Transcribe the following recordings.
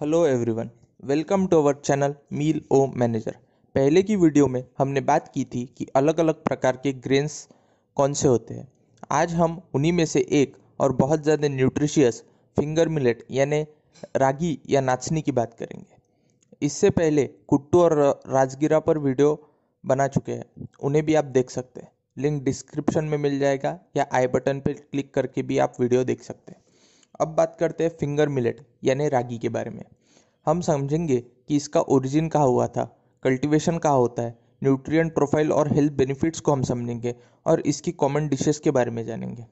hello everyone welcome to our channel meal o manager पहले की video में हमने बात की थी कि अलग अलग प्रकार के ग्रेन्स कौन से होते हैं आज हम उन्हीं में से एक और बहुत ज़्यादा न्यूट्रिशियस फिंगर मिलेट यानी रागी या नाचनी की बात करेंगे इससे पहले कुट्टू और राजगिरा पर वीडियो बना चुके हैं उन्हें भी आप देख सकते हैं लिंक डिस्क्रिप्शन में मिल जाएगा या आई बटन पर क्लिक करके भी आप वीडियो देख सकते हैं अब बात करते हैं फिंगर मिलेट यानी रागी के बारे में हम समझेंगे कि इसका ओरिजिन कहाँ हुआ था कल्टीवेशन कहाँ होता है न्यूट्रिएंट प्रोफाइल और हेल्थ बेनिफिट्स को हम समझेंगे और इसकी कॉमन डिशेस के बारे में जानेंगे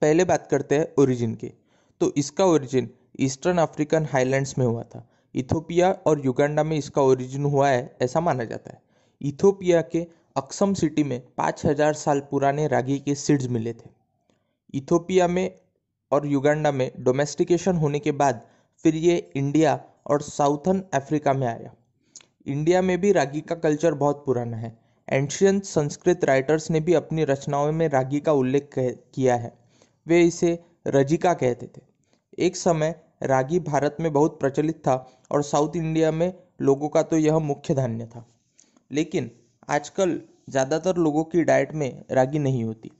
पहले बात करते हैं ओरिजिन की तो इसका ओरिजिन ईस्टर्न अफ्रीकन हाईलैंड्स में हुआ था इथोपिया और युगांडा में इसका ओरिजिन हुआ है ऐसा माना जाता है इथोपिया के अक्सम सिटी में 5000 साल पुराने रागी के सीड्स मिले थे इथोपिया में और युगांडा में डोमेस्टिकेशन होने के बाद फिर ये इंडिया और साउथर्न अफ्रीका में आया इंडिया में भी रागी का कल्चर बहुत पुराना है एंशियंट संस्कृत राइटर्स ने भी अपनी रचनाओं में रागी का उल्लेख किया है वे इसे रजिका कहते थे एक समय रागी भारत में बहुत प्रचलित था और साउथ इंडिया में लोगों का तो यह मुख्य धान्य था लेकिन आजकल ज़्यादातर लोगों की डाइट में रागी नहीं होती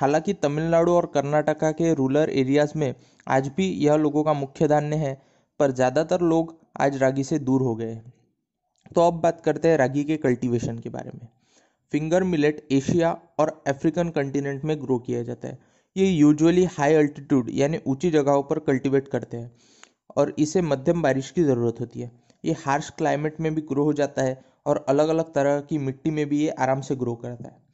हालांकि तमिलनाडु और कर्नाटका के रूरल एरियाज में आज भी यह लोगों का मुख्य धान्य है पर ज़्यादातर लोग आज रागी से दूर हो गए हैं तो अब बात करते हैं रागी के कल्टीवेशन के बारे में फिंगर मिलेट एशिया और अफ्रीकन कंटिनेंट में ग्रो किया जाता है ये यूजुअली हाई अल्टीट्यूड यानी ऊंची जगहों पर कल्टीवेट करते हैं और इसे मध्यम बारिश की ज़रूरत होती है ये हार्श क्लाइमेट में भी ग्रो हो जाता है और अलग अलग तरह की मिट्टी में भी ये आराम से ग्रो करता है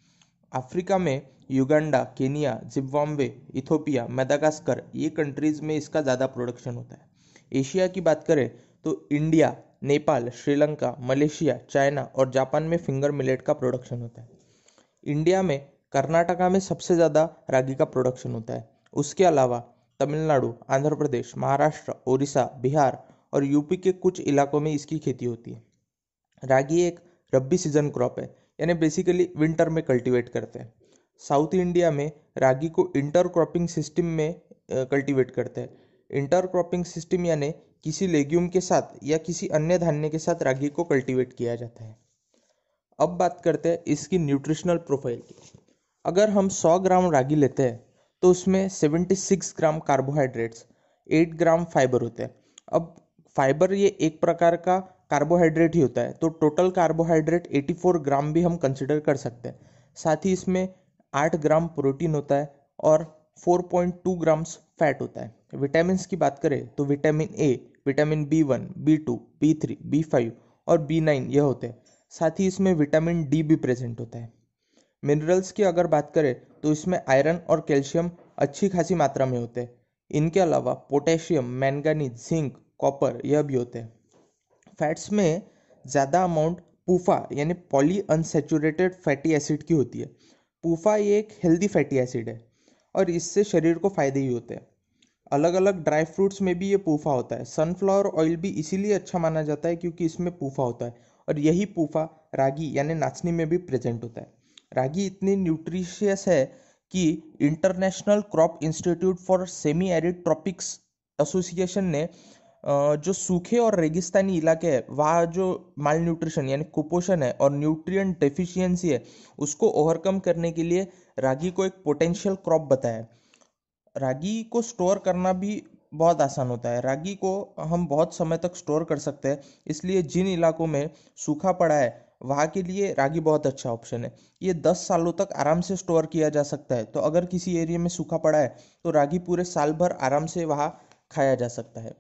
अफ्रीका में Uganda Kenya Zimbabwe Ethiopia Madagascar ये कंट्रीज़ में इसका ज़्यादा प्रोडक्शन होता है एशिया की बात करें तो India Nepal Sri Lanka Malaysia China और जापान में फिंगर मिलेट का प्रोडक्शन होता है इंडिया में कर्नाटका में सबसे ज़्यादा रागी का प्रोडक्शन होता है उसके अलावा तमिलनाडु आंध्र प्रदेश महाराष्ट्र ओडिशा बिहार और यूपी के कुछ इलाकों में इसकी खेती होती है रागी एक रब्बी सीजन क्रॉप है यानी बेसिकली विंटर में कल्टीवेट करते हैं साउथ इंडिया में रागी को इंटर क्रॉपिंग सिस्टम में कल्टीवेट करते हैं इंटर क्रॉपिंग सिस्टम यानी किसी लेग्यूम के साथ या किसी अन्य धान्य के साथ रागी को कल्टीवेट किया जाता है अब बात करते हैं इसकी न्यूट्रिशनल प्रोफाइल की अगर हम 100 ग्राम रागी लेते हैं तो उसमें 76 ग्राम कार्बोहाइड्रेट्स 8 ग्राम फाइबर होते हैं अब फाइबर ये एक प्रकार का कार्बोहाइड्रेट ही होता है तो टोटल कार्बोहाइड्रेट 84 ग्राम भी हम कंसिडर कर सकते हैं साथ ही इसमें 8 ग्राम प्रोटीन होता है और 4.2 ग्राम्स फैट होता है विटामिन की बात करें तो vitamin A vitamin B one B two B three B five और बी नाइन यह होते हैं साथ ही इसमें विटामिन डी भी प्रेजेंट होता है मिनरल्स की अगर बात करें तो इसमें आयरन और कैल्शियम अच्छी खासी मात्रा में होते हैं इनके अलावा पोटेशियम मैंगनीज जिंक कॉपर यह भी होते हैं फैट्स में ज़्यादा अमाउंट पूफा यानी पॉली अनसेचूरेटेड फैटी एसिड की होती है पूफा ये एक हेल्दी फैटी एसिड है और इससे शरीर को फ़ायदे ही होते हैं अलग अलग ड्राई फ्रूट्स में भी ये पूफा होता है सनफ्लावर ऑयल भी इसीलिए अच्छा माना जाता है क्योंकि इसमें पूफा होता है और यही पूफा रागी यानी नाचनी में भी प्रेजेंट होता है रागी इतनी न्यूट्रिशियस है कि International Crop Institute for Semi Arid Tropics Association ने जो सूखे और रेगिस्तानी इलाके हैं वहाँ जो माल न्यूट्रिशन यानी कुपोषण है और न्यूट्रिय डेफिशियंसी है उसको ओवरकम करने के लिए रागी को एक पोटेंशियल क्रॉप बताया रागी को स्टोर करना भी बहुत आसान होता है रागी को हम बहुत समय तक स्टोर कर सकते हैं इसलिए जिन इलाकों में सूखा पड़ा है वहाँ के लिए रागी बहुत अच्छा ऑप्शन है ये दस सालों तक आराम से स्टोर किया जा सकता है तो अगर किसी एरिया में सूखा पड़ा है तो रागी पूरे साल भर आराम से वहाँ खाया जा सकता है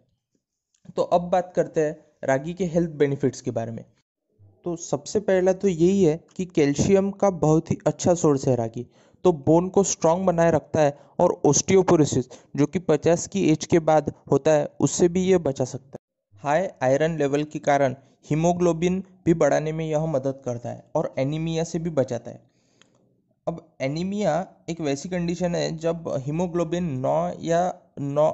तो अब बात करते हैं रागी के हेल्थ बेनिफिट्स के बारे में तो सबसे पहला तो यही है कि कैल्शियम का बहुत ही अच्छा सोर्स है रागी तो बोन को स्ट्रांग बनाए रखता है और ओस्टियोपोरोसिस जो कि 50 की एज के बाद होता है उससे भी ये बचा सकता है हाई आयरन लेवल के कारण हीमोग्लोबिन भी बढ़ाने में यह मदद करता है और एनीमिया से भी बचाता है अब एनीमिया एक वैसी कंडीशन है जब हीमोग्लोबिन नौ या नौ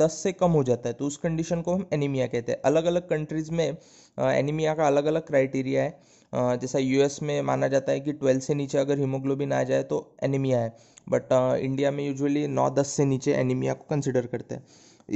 दस से कम हो जाता है तो उस कंडीशन को हम एनीमिया कहते हैं अलग अलग कंट्रीज़ में एनीमिया का अलग अलग क्राइटेरिया है जैसा यूएस में माना जाता है कि ट्वेल्व से नीचे अगर हीमोग्लोबिन आ जाए तो एनीमिया है बट इंडिया में यूजुअली नौ दस से नीचे एनीमिया को कंसिडर करते हैं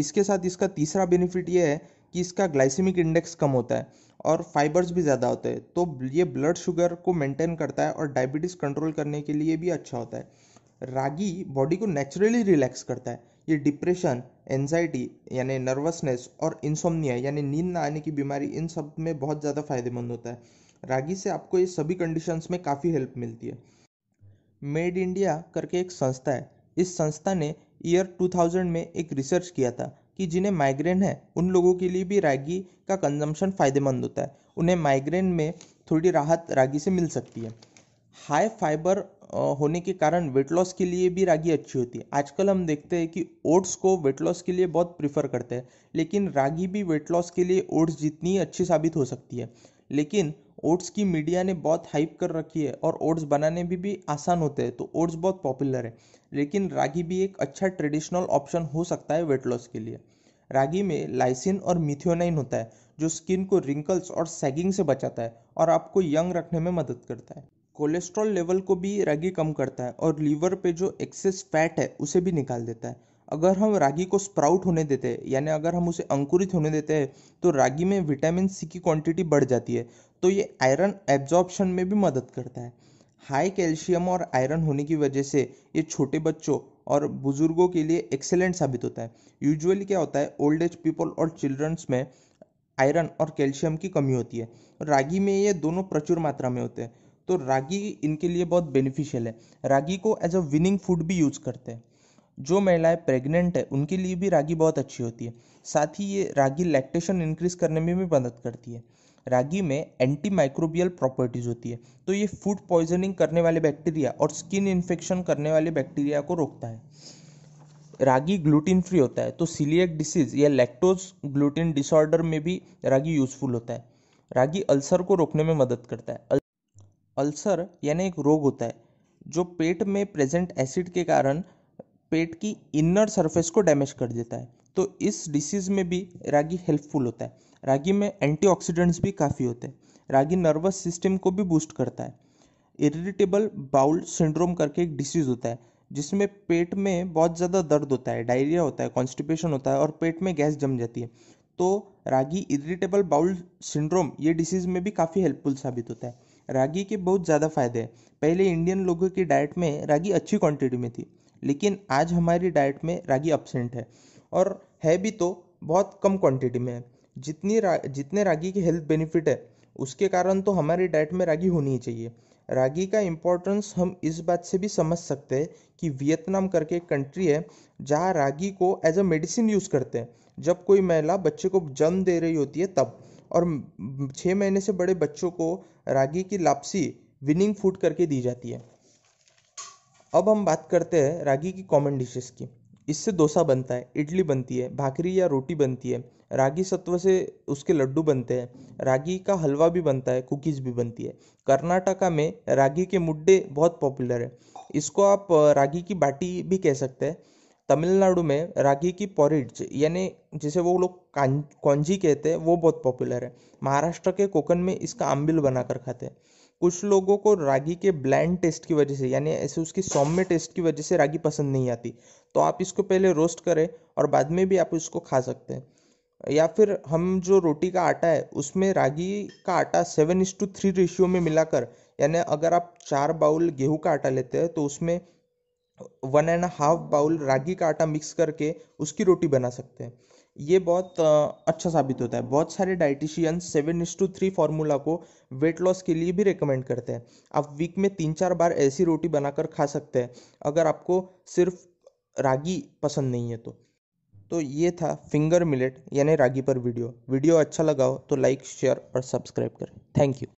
इसके साथ इसका तीसरा बेनिफिट ये है कि इसका ग्लाइसेमिक इंडेक्स कम होता है और फाइबर्स भी ज़्यादा होते हैं तो ये ब्लड शुगर को मेंटेन करता है और डायबिटीज़ कंट्रोल करने के लिए भी अच्छा होता है रागी बॉडी को नेचुरली रिलैक्स करता है ये डिप्रेशन एनजाइटी यानी नर्वसनेस और इंसोमनिया यानी नींद ना आने की बीमारी इन सब में बहुत ज़्यादा फायदेमंद होता है रागी से आपको ये सभी कंडीशंस में काफ़ी हेल्प मिलती है मेड इंडिया करके एक संस्था है इस संस्था ने ईयर 2000 में एक रिसर्च किया था कि जिन्हें माइग्रेन है उन लोगों के लिए भी रागी का कंजम्पशन फ़ायदेमंद होता है उन्हें माइग्रेन में थोड़ी राहत रागी से मिल सकती है हाई फाइबर होने के कारण वेट लॉस के लिए भी रागी अच्छी होती है आजकल हम देखते हैं कि ओट्स को वेट लॉस के लिए बहुत प्रीफर करते हैं लेकिन रागी भी वेट लॉस के लिए ओट्स जितनी अच्छी साबित हो सकती है लेकिन ओट्स की मीडिया ने बहुत हाइप कर रखी है और ओट्स बनाने भी भी आसान होते हैं तो ओट्स बहुत पॉपुलर है लेकिन रागी भी एक अच्छा ट्रेडिशनल ऑप्शन हो सकता है वेट लॉस के लिए रागी में लाइसिन और मिथियोनाइन होता है जो स्किन को रिंकल्स और सैगिंग से बचाता है और आपको यंग रखने में मदद करता है कोलेस्ट्रॉल लेवल को भी रागी कम करता है और लीवर पे जो एक्सेस फैट है उसे भी निकाल देता है अगर हम रागी को स्प्राउट होने देते हैं यानी अगर हम उसे अंकुरित होने देते हैं तो रागी में विटामिन सी की क्वांटिटी बढ़ जाती है तो ये आयरन एब्जॉर्प्शन में भी मदद करता है हाई कैल्शियम और आयरन होने की वजह से ये छोटे बच्चों और बुज़ुर्गों के लिए एक्सेलेंट साबित होता है यूजुअली क्या होता है ओल्ड एज पीपल और चिल्ड्रंस में आयरन और कैल्शियम की कमी होती है रागी में ये दोनों प्रचुर मात्रा में होते हैं तो रागी इनके लिए बहुत बेनिफिशियल है रागी को एज अ विनिंग फूड भी यूज़ करते हैं जो महिलाएं प्रेग्नेंट है उनके लिए भी रागी बहुत अच्छी होती है साथ ही ये रागी लैक्टेशन इंक्रीज करने में भी मदद करती है रागी में एंटी माइक्रोबियल प्रॉपर्टीज़ होती है तो ये फूड पॉइजनिंग करने वाले बैक्टीरिया और स्किन इन्फेक्शन करने वाले बैक्टीरिया को रोकता है रागी ग्लूटीन फ्री होता है तो सीलियक डिसीज या लैक्टोज ग्लूटीन डिसऑर्डर में भी रागी यूज़फुल होता है रागी अल्सर को रोकने में मदद करता है अल्सर यानी एक रोग होता है जो पेट में प्रेजेंट एसिड के कारण पेट की इनर सरफेस को डैमेज कर देता है तो इस डिसीज़ में भी रागी हेल्पफुल होता है रागी में एंटीऑक्सीडेंट्स भी काफ़ी होते हैं रागी नर्वस सिस्टम को भी बूस्ट करता है इरिटेबल बाउल सिंड्रोम करके एक डिसीज़ होता है जिसमें पेट में बहुत ज़्यादा दर्द होता है डायरिया होता है कॉन्स्टिपेशन होता है और पेट में गैस जम जाती है तो रागी इरिटेबल बाउल सिंड्रोम ये डिसीज़ में भी काफ़ी हेल्पफुल साबित होता है रागी के बहुत ज़्यादा फायदे हैं पहले इंडियन लोगों की डाइट में रागी अच्छी क्वांटिटी में थी लेकिन आज हमारी डाइट में रागी अपसेंट है और है भी तो बहुत कम क्वांटिटी में है जितनी रा जितने रागी के हेल्थ बेनिफिट है उसके कारण तो हमारी डाइट में रागी होनी ही चाहिए रागी का इम्पोर्टेंस हम इस बात से भी समझ सकते हैं कि वियतनाम करके एक कंट्री है जहाँ रागी को एज अ मेडिसिन यूज़ करते हैं जब कोई महिला बच्चे को जन्म दे रही होती है तब और छः महीने से बड़े बच्चों को रागी की लापसी विनिंग फूड करके दी जाती है अब हम बात करते हैं रागी की कॉमन डिशेस की इससे डोसा बनता है इडली बनती है भाकरी या रोटी बनती है रागी सत्व से उसके लड्डू बनते हैं रागी का हलवा भी बनता है कुकीज़ भी बनती है कर्नाटका में रागी के मुड्डे बहुत पॉपुलर है इसको आप रागी की बाटी भी कह सकते हैं तमिलनाडु में रागी की पोरिज यानी जिसे वो लोग कौंजी कहते हैं वो बहुत पॉपुलर है महाराष्ट्र के कोकन में इसका आम्बिल बनाकर खाते हैं कुछ लोगों को रागी के ब्लैंड टेस्ट की वजह से यानी ऐसे उसकी सौम्य टेस्ट की वजह से रागी पसंद नहीं आती तो आप इसको पहले रोस्ट करें और बाद में भी आप इसको खा सकते हैं या फिर हम जो रोटी का आटा है उसमें रागी का आटा सेवन इस टू थ्री रेशियो में मिलाकर यानी अगर आप चार बाउल गेहूं का आटा लेते हैं तो उसमें one and half bowl ragi का आटा मिक्स करके उसकी रोटी बना सकते हैं ये बहुत अच्छा साबित होता है बहुत सारे डाइटिशियन सेवन इंस टू थ्री फार्मूला को वेट लॉस के लिए भी रेकमेंड करते हैं आप वीक में तीन चार बार ऐसी रोटी बनाकर खा सकते हैं अगर आपको सिर्फ रागी पसंद नहीं है तो तो ये था फिंगर मिलेट यानी रागी पर वीडियो वीडियो अच्छा लगा हो तो लाइक शेयर और सब्सक्राइब करें थैंक यू